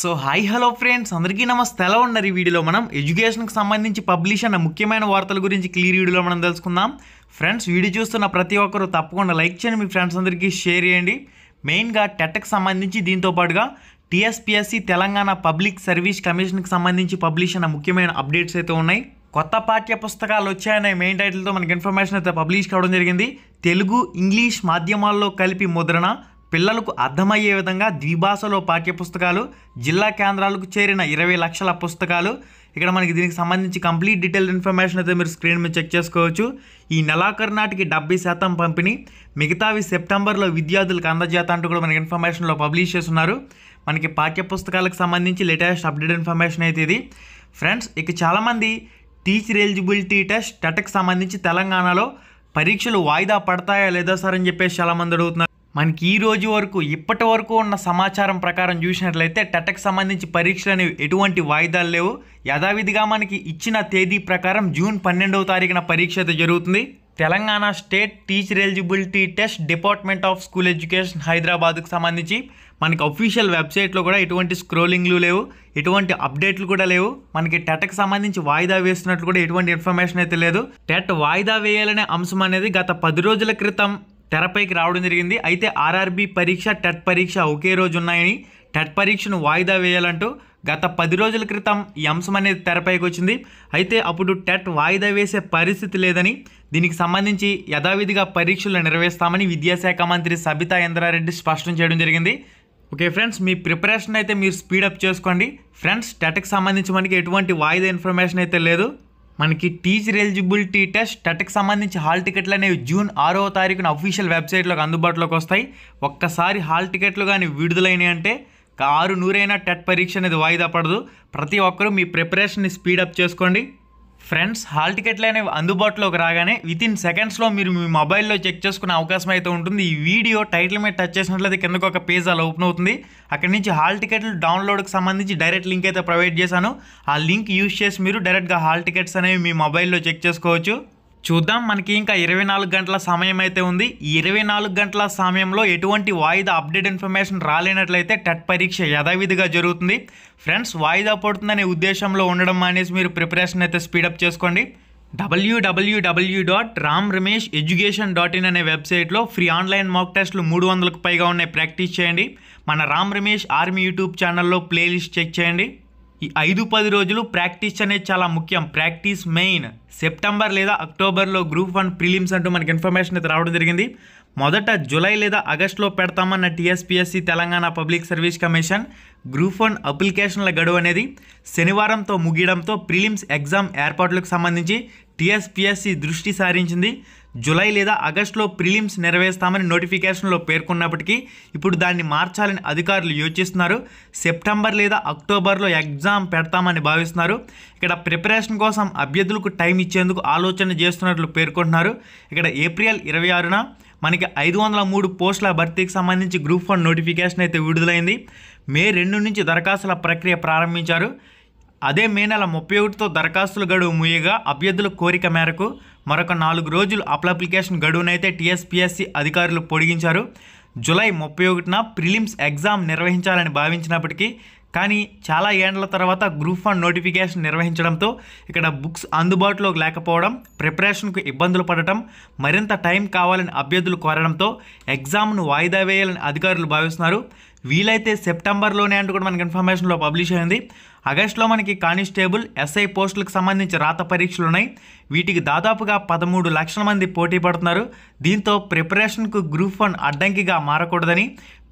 so hi hello friends అందరికీ నమస్తే ఎలా ఉన్నారు ఈ వీడియోలో మనం ఎడ్యుకేషన్కి సంబంధించి పబ్లిష్ అయిన ముఖ్యమైన వార్తల గురించి క్లియర్ వీడియోలో మనం తెలుసుకుందాం ఫ్రెండ్స్ వీడియో చూస్తున్న ప్రతి ఒక్కరూ తప్పకుండా లైక్ చేయండి మీ ఫ్రెండ్స్ అందరికీ షేర్ చేయండి మెయిన్గా టెట్కి సంబంధించి దీంతో పాటుగా టీఎస్పీఎస్సీ తెలంగాణ పబ్లిక్ సర్వీస్ కమిషన్కి సంబంధించి పబ్లిష్ అయిన ముఖ్యమైన అప్డేట్స్ అయితే ఉన్నాయి కొత్త పాఠ్య పుస్తకాలు వచ్చాయనే మెయిన్ టైటిల్తో మనకి ఇన్ఫర్మేషన్ అయితే పబ్లిష్ కావడం జరిగింది తెలుగు ఇంగ్లీష్ మాధ్యమాల్లో కలిపి ముద్రణ పిల్లలకు అర్థమయ్యే విధంగా ద్విభాషలో పాఠ్యపుస్తకాలు జిల్లా కేంద్రాలకు చేరిన ఇరవై లక్షల పుస్తకాలు ఇక్కడ మనకి దీనికి సంబంధించి కంప్లీట్ డీటెయిల్ ఇన్ఫర్మేషన్ అయితే మీరు స్క్రీన్ మీద చెక్ చేసుకోవచ్చు ఈ నెలాఖరు నాటికి డెబ్బై శాతం పంపిణీ మిగతావి సెప్టెంబర్లో విద్యార్థులకు అందజేత అంటూ కూడా మనకి ఇన్ఫర్మేషన్లో పబ్లిష్ చేస్తున్నారు మనకి పాఠ్యపుస్తకాలకు సంబంధించి లేటెస్ట్ అప్డేట్ ఇన్ఫర్మేషన్ అయితే ఇది ఫ్రెండ్స్ ఇక చాలామంది టీచర్ ఎలిజిబిలిటీ టెస్ట్ టెట్కి సంబంధించి తెలంగాణలో పరీక్షలు వాయిదా పడతాయా లేదా సార్ అని చెప్పేసి చాలామంది అడుగుతున్నారు మనకి ఈ రోజు వరకు ఇప్పటి వరకు ఉన్న సమాచారం ప్రకారం చూసినట్లయితే టెట్కి సంబంధించి పరీక్షలు అనేవి ఎటువంటి వాయిదాలు లేవు యథావిధిగా మనకి ఇచ్చిన తేదీ ప్రకారం జూన్ పన్నెండవ తారీఖున పరీక్ష అయితే జరుగుతుంది Telangana state teacher eligibility test department of school education హైదరాబాద్కు సంబంధించి మనకి అఫీషియల్ వెబ్సైట్లో కూడా ఎటువంటి స్క్రోలింగ్లు లేవు ఎటువంటి అప్డేట్లు కూడా లేవు మనకి టెట్కి సంబంధించి వాయిదా వేస్తున్నట్లు కూడా ఎటువంటి ఇన్ఫర్మేషన్ అయితే లేదు టెట్ వాయిదా వేయాలనే అంశం అనేది గత పది రోజుల క్రితం తెరపైకి రావడం జరిగింది అయితే ఆర్ఆర్బి పరీక్ష టెట్ పరీక్ష ఒకే రోజు ఉన్నాయని టెట్ పరీక్షను వాయిదా వేయాలంటూ గత పది రోజుల క్రితం ఈ అంశం అనేది తెరపైకి వచ్చింది అయితే అప్పుడు టెట్ వాయిదా వేసే పరిస్థితి లేదని దీనికి సంబంధించి యథావిధిగా పరీక్షలు నిర్వహిస్తామని విద్యాశాఖ మంత్రి సబితా ఇంద్రారెడ్డి స్పష్టం చేయడం జరిగింది ఓకే ఫ్రెండ్స్ మీ ప్రిపరేషన్ అయితే మీరు స్పీడప్ చేసుకోండి ఫ్రెండ్స్ టెట్కి సంబంధించి మనకి ఎటువంటి వాయిదా ఇన్ఫర్మేషన్ అయితే లేదు మనకి టీచర్ ఎలిజిబిలిటీ టెస్ట్ టెట్కి సంబంధించి హాల్ టికెట్లు అనేవి జూన్ ఆరో తారీఖున అఫీషియల్ వెబ్సైట్లోకి అందుబాటులోకి వస్తాయి ఒక్కసారి హాల్ టికెట్లు కానీ విడుదలైనాయి అంటే ఆరు నూరైనా టెట్ పరీక్ష అనేది వాయిదా పడదు ప్రతి ఒక్కరూ మీ ప్రిపరేషన్ని స్పీడప్ చేసుకోండి ఫ్రెండ్స్ హాల్ టికెట్లు అనేవి అందుబాటులోకి రాగానే విత్ ఇన్ సెకండ్స్లో మీరు మీ మొబైల్లో చెక్ చేసుకునే అవకాశం అయితే ఉంటుంది ఈ వీడియో టైటిల్ మీద టచ్ చేసినట్లయితే కిందకు ఒక పేజ్ అలా ఓపెన్ అవుతుంది అక్కడి నుంచి హాల్ టికెట్లు డౌన్లోడ్కి సంబంధించి డైరెక్ట్ లింక్ అయితే ప్రొవైడ్ చేశాను ఆ లింక్ యూజ్ చేసి మీరు డైరెక్ట్గా హాల్ టికెట్స్ అనేవి మీ మొబైల్లో చెక్ చేసుకోవచ్చు చూద్దాం మనకి ఇంకా ఇరవై నాలుగు గంటల సమయం అయితే ఉంది ఈ ఇరవై నాలుగు గంటల సమయంలో ఎటువంటి వాయిదా అప్డేట్ ఇన్ఫర్మేషన్ రాలేనట్లయితే టెట్ పరీక్ష యథావిధిగా జరుగుతుంది ఫ్రెండ్స్ వాయిదా పడుతుందనే ఉద్దేశంలో ఉండడం అనేసి మీరు ప్రిపరేషన్ అయితే స్పీడప్ చేసుకోండి W W W dot Ram Ramesh education dot in అనే వెబ్సైట్లో ఫ్రీ ఆన్లైన్ మాక్ టెస్ట్లు మూడు వందలకు పైగా ఉన్నాయి ప్రాక్టీస్ చేయండి మన రామ్ రమేష్ ఆర్మీ యూట్యూబ్ ఛానల్లో ప్లేలిస్ట్ చెక్ చేయండి ఈ ఐదు పది రోజులు ప్రాక్టీస్ అనేది చాలా ముఖ్యం ప్రాక్టీస్ మెయిన్ సెప్టెంబర్ లేదా అక్టోబర్లో గ్రూప్ వన్ ప్రిలిమ్స్ అంటూ మనకి ఇన్ఫర్మేషన్ అయితే రావడం జరిగింది మొదట జూలై లేదా ఆగస్టులో పెడతామన్న TSPSC Telangana public service commission group one అప్లికేషన్ల గడువు అనేది శనివారంతో ముగియడంతో ప్రిలిమ్స్ ఎగ్జామ్ ఏర్పాట్లకు సంబంధించి టీఎస్పీఎస్సీ దృష్టి సారించింది జులై లేదా ఆగస్టులో ప్రిలిమ్స్ నెరవేస్తామని నోటిఫికేషన్లో పేర్కొన్నప్పటికీ ఇప్పుడు దాన్ని మార్చాలని అధికారులు యోచిస్తున్నారు సెప్టెంబర్ లేదా అక్టోబర్లో ఎగ్జామ్ పెడతామని భావిస్తున్నారు ఇక్కడ ప్రిపరేషన్ కోసం అభ్యర్థులకు టైం ఇచ్చేందుకు ఆలోచన చేస్తున్నట్లు పేర్కొంటున్నారు ఇక్కడ ఏప్రిల్ ఇరవై ఆరున మనకి ఐదు వందల మూడు పోస్టుల భర్తీకి సంబంధించి గ్రూప్ వన్ నోటిఫికేషన్ అయితే విడుదలైంది మే రెండు నుంచి దరఖాస్తుల ప్రక్రియ ప్రారంభించారు అదే మే నెల ముప్పై ఒకటితో దరఖాస్తుల గడువు ముయ్యగా అభ్యర్థుల కోరిక మేరకు మరొక నాలుగు రోజులు అప్లికేషన్ గడువునైతే టీఎస్పీఎస్సీ అధికారులు పొడిగించారు జూలై ముప్పై ఒకటిన ప్రిలిమ్స్ ఎగ్జామ్ నిర్వహించాలని భావించినప్పటికీ కానీ చాలా ఏండ్ల తర్వాత గ్రూప్ వన్ నోటిఫికేషన్ నిర్వహించడంతో ఇక్కడ బుక్స్ అందుబాటులోకి లేకపోవడం ప్రిపరేషన్కు ఇబ్బందులు పడటం మరింత టైం కావాలని అభ్యర్థులు కోరడంతో ఎగ్జామ్ను వాయిదా వేయాలని అధికారులు భావిస్తున్నారు వీలైతే సెప్టెంబర్లోనే అంటూ కూడా మనకి ఇన్ఫర్మేషన్లో పబ్లిష్ అయింది ఆగస్టులో మనకి కానిస్టేబుల్ ఎస్ఐ పోస్టులకు సంబంధించి రాత పరీక్షలు ఉన్నాయి వీటికి దాదాపుగా పదమూడు లక్షల మంది పోటీ పడుతున్నారు దీంతో ప్రిపరేషన్కు గ్రూప్ వన్ అడ్డంకిగా మారకూడదని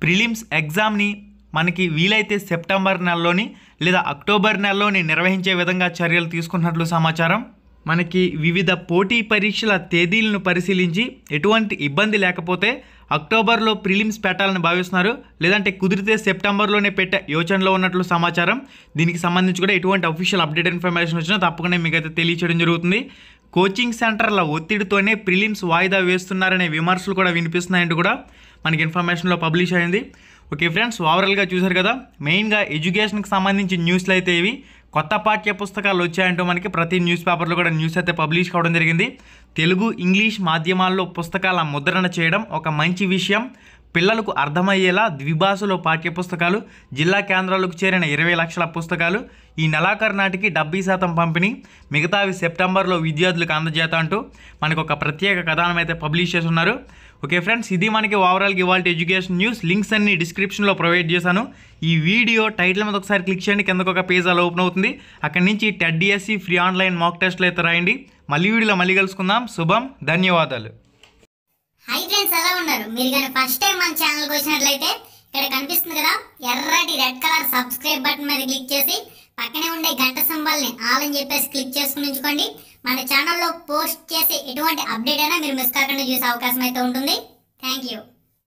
ప్రిలిమ్స్ ఎగ్జామ్ని మనకి వీలైతే సెప్టెంబర్ నెలలోని లేదా అక్టోబర్ నెలలోని నిర్వహించే విధంగా చర్యలు తీసుకున్నట్లు సమాచారం మనకి వివిధ పోటీ పరీక్షల తేదీలను పరిశీలించి ఎటువంటి ఇబ్బంది లేకపోతే అక్టోబర్లో ప్రిలిమ్స్ పెట్టాలని భావిస్తున్నారు లేదంటే కుదిరితే సెప్టెంబర్లోనే పెట్టే యోచనలో ఉన్నట్లు సమాచారం దీనికి సంబంధించి కూడా ఎటువంటి అఫీషియల్ అప్డేట్ ఇన్ఫర్మేషన్ వచ్చినా తప్పకుండా మీకైతే తెలియచేయడం జరుగుతుంది కోచింగ్ సెంటర్ల ఒత్తిడితోనే ప్రిలిమ్స్ వాయిదా వేస్తున్నారనే విమర్శలు కూడా వినిపిస్తున్నాయంటూ కూడా మనకి ఇన్ఫర్మేషన్లో పబ్లిష్ అయింది ఓకే ఫ్రెండ్స్ ఓవరాల్గా చూశారు కదా మెయిన్గా ఎడ్యుకేషన్కి సంబంధించి న్యూస్లు అయితే ఇవి కొత్త పాఠ్య పుస్తకాలు వచ్చాయంటూ మనకి ప్రతి న్యూస్ పేపర్లో కూడా న్యూస్ అయితే పబ్లిష్ కావడం జరిగింది తెలుగు ఇంగ్లీష్ మాధ్యమాల్లో పుస్తకాల ముద్రణ చేయడం ఒక మంచి విషయం పిల్లలకు అర్థమయ్యేలా ద్విభాషలో పాఠ్యపుస్తకాలు జిల్లా కేంద్రాలకు చేరిన ఇరవై లక్షల పుస్తకాలు ఈ నెలాఖరు నాటికి డెబ్బై శాతం పంపిణీ మిగతావి సెప్టెంబర్లో విద్యార్థులకు అందజేత అంటూ మనకు ఒక ప్రత్యేక కథనం అయితే పబ్లిష్ చేస్తున్నారు ఓకే ఫ్రెండ్స్ ఇది మనకి ఓవరాల్కి ఇవాళ ఎడ్యుకేషన్ న్యూస్ లింక్స్ అన్ని డిస్క్రిప్షన్లో ప్రొవైడ్ చేశాను ఈ వీడియో టైటిల్ మీద ఒకసారి క్లిక్ చేయండి కిందకు ఒక పేజ్ అలా ఓపెన్ అవుతుంది అక్కడి నుంచి టెడ్ ఫ్రీ ఆన్లైన్ మాక్ టెస్ట్లు అయితే రాయండి మళ్ళీ వీడియోలో మళ్ళీ కలుసుకుందాం శుభం ధన్యవాదాలు హై ఫ్రెండ్స్ ఎలా ఉన్నారు మీరు కానీ ఫస్ట్ టైం మన ఛానల్కి వచ్చినట్లయితే ఇక్కడ కనిపిస్తుంది కదా ఎర్రటి రెడ్ కలర్ సబ్స్క్రైబ్ బటన్ మీద క్లిక్ చేసి పక్కనే ఉండే గంట సింబల్ని ఆల్ అని చెప్పేసి క్లిక్ చేసుకుని ఉంచుకోండి మన ఛానల్లో పోస్ట్ చేసే ఎటువంటి అప్డేట్ అయినా మీరు మిస్ కాకుండా చూసే అవకాశం అయితే ఉంటుంది థ్యాంక్ యూ